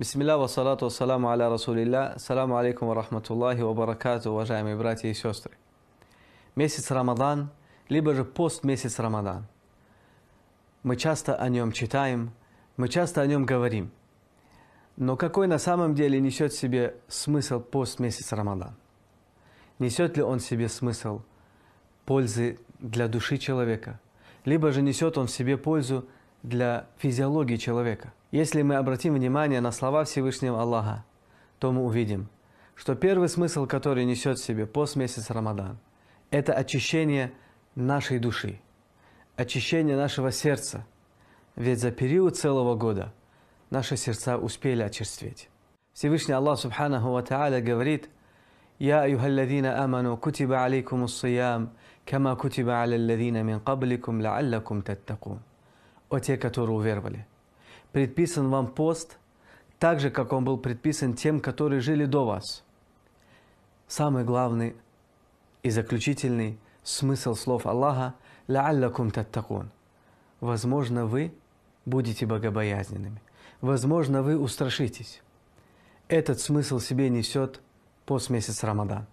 Бисмилля, вассалату вассаламу аля расулилля, саламу алейкум ва рахматуллахи ва баракату, уважаемые братья и сестры. Месяц Рамадан, либо же пост месяц Рамадан. Мы часто о нем читаем, мы часто о нем говорим. Но какой на самом деле несет в себе смысл пост месяц Рамадан? Несет ли он в себе смысл пользы для души человека? Либо же несет он в себе пользу для физиологии человека. Если мы обратим внимание на слова Всевышнего Аллаха, то мы увидим, что первый смысл, который несет в себе пост месяц Рамадан, это очищение нашей души, очищение нашего сердца. Ведь за период целого года наши сердца успели очерстветь. Всевышний Аллах Субханаху Ва Та'аля говорит, «Я аюхалладина аману кутиба алейкум ас-сиям, кама кутиба аля мин кабликум лааллакум таттакун» о те, которые уверовали. Предписан вам пост, так же, как он был предписан тем, которые жили до вас. Самый главный и заключительный смысл слов Аллаха «Ла'аллакум таттакун» «Возможно, вы будете богобоязненными». «Возможно, вы устрашитесь». Этот смысл себе несет пост месяц Рамадан.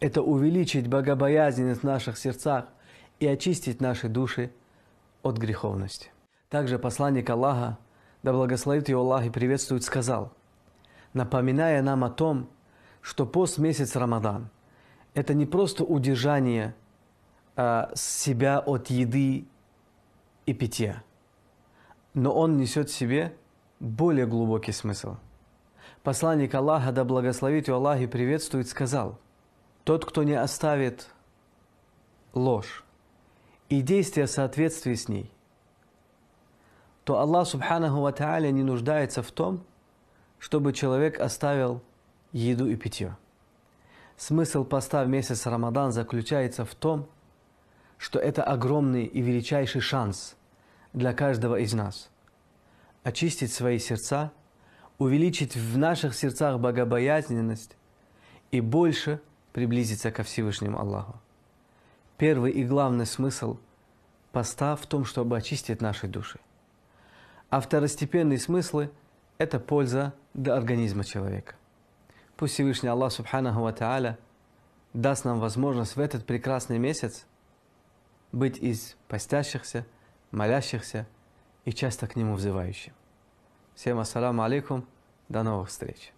Это увеличить богобоязненность в наших сердцах и очистить наши души от греховности. Также посланник Аллаха, да благословит его Аллах и приветствует, сказал, напоминая нам о том, что пост месяц Рамадан – это не просто удержание а, себя от еды и питья, но он несет в себе более глубокий смысл. Посланник Аллаха, да благословит его Аллах и приветствует, сказал, «Тот, кто не оставит ложь и действия в соответствии с ней, то Аллах Субханаху Ва Тааля не нуждается в том, чтобы человек оставил еду и питье. Смысл поста в месяц Рамадан заключается в том, что это огромный и величайший шанс для каждого из нас очистить свои сердца, увеличить в наших сердцах богобоязненность и больше приблизиться ко Всевышнему Аллаху. Первый и главный смысл поста в том, чтобы очистить наши души – а второстепенные смыслы – это польза для организма человека. Пусть Всевышний Аллах Субханаху Ва Тааля даст нам возможность в этот прекрасный месяц быть из постящихся, молящихся и часто к Нему взывающим. Всем ассаламу алейкум, до новых встреч!